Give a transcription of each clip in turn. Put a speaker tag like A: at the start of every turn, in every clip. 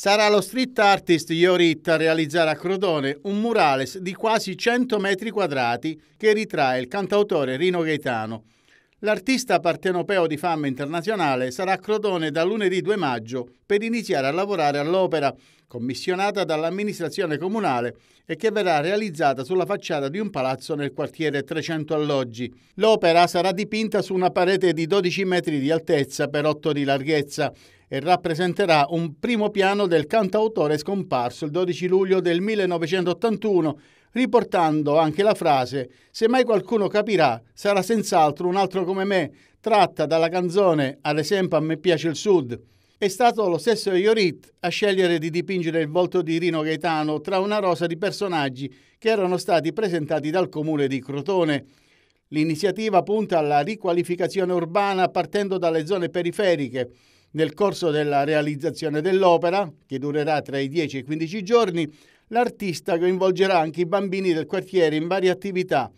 A: Sarà lo street artist Iorit a realizzare a Crodone un murales di quasi 100 metri quadrati che ritrae il cantautore Rino Gaetano. L'artista partenopeo di fama internazionale sarà a Crodone da lunedì 2 maggio per iniziare a lavorare all'opera, commissionata dall'amministrazione comunale e che verrà realizzata sulla facciata di un palazzo nel quartiere 300 Alloggi. L'opera sarà dipinta su una parete di 12 metri di altezza per 8 di larghezza e rappresenterà un primo piano del cantautore scomparso il 12 luglio del 1981, riportando anche la frase Se mai qualcuno capirà, sarà senz'altro un altro come me, tratta dalla canzone Ad esempio a me piace il Sud. È stato lo stesso Iorit a scegliere di dipingere il volto di Rino Gaetano tra una rosa di personaggi che erano stati presentati dal comune di Crotone. L'iniziativa punta alla riqualificazione urbana partendo dalle zone periferiche, nel corso della realizzazione dell'opera, che durerà tra i 10 e i 15 giorni, l'artista coinvolgerà anche i bambini del quartiere in varie attività.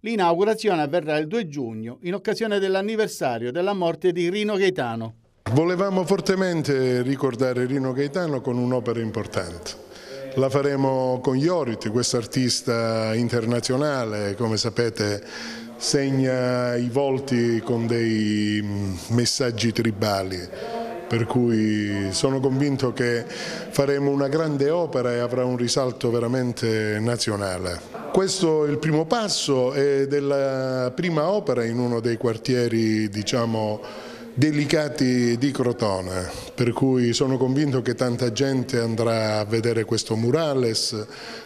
A: L'inaugurazione avverrà il 2 giugno, in occasione dell'anniversario della morte di Rino Gaetano.
B: Volevamo fortemente ricordare Rino Gaetano con un'opera importante. La faremo con Iorit, questo artista internazionale, come sapete segna i volti con dei messaggi tribali per cui sono convinto che faremo una grande opera e avrà un risalto veramente nazionale. Questo è il primo passo ed è la prima opera in uno dei quartieri diciamo, delicati di Crotone, per cui sono convinto che tanta gente andrà a vedere questo murales,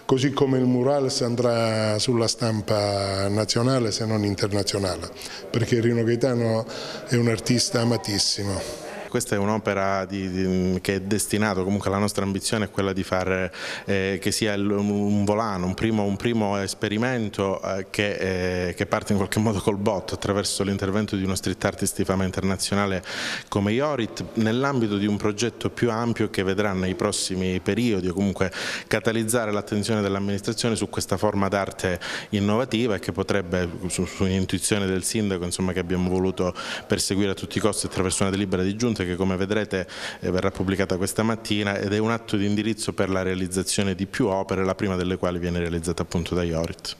B: così come il murales andrà sulla stampa nazionale se non internazionale, perché Rino Gaetano è un artista amatissimo.
C: Questa è un'opera che è destinata, comunque la nostra ambizione è quella di fare eh, che sia il, un volano, un primo, un primo esperimento eh, che, eh, che, parte in qualche modo col botto attraverso l'intervento di uno street artist di fama internazionale come Iorit nell'ambito di un progetto più ampio che vedrà nei prossimi periodi o comunque catalizzare l'attenzione dell'amministrazione su questa forma d'arte innovativa e che potrebbe, su, su intuizione del sindaco insomma, che abbiamo voluto perseguire a tutti i costi attraverso una delibera di giunta, Conte che come vedrete eh, verrà pubblicata questa mattina ed è un atto di indirizzo per la realizzazione di più opere, la prima delle quali viene realizzata appunto da Iorit.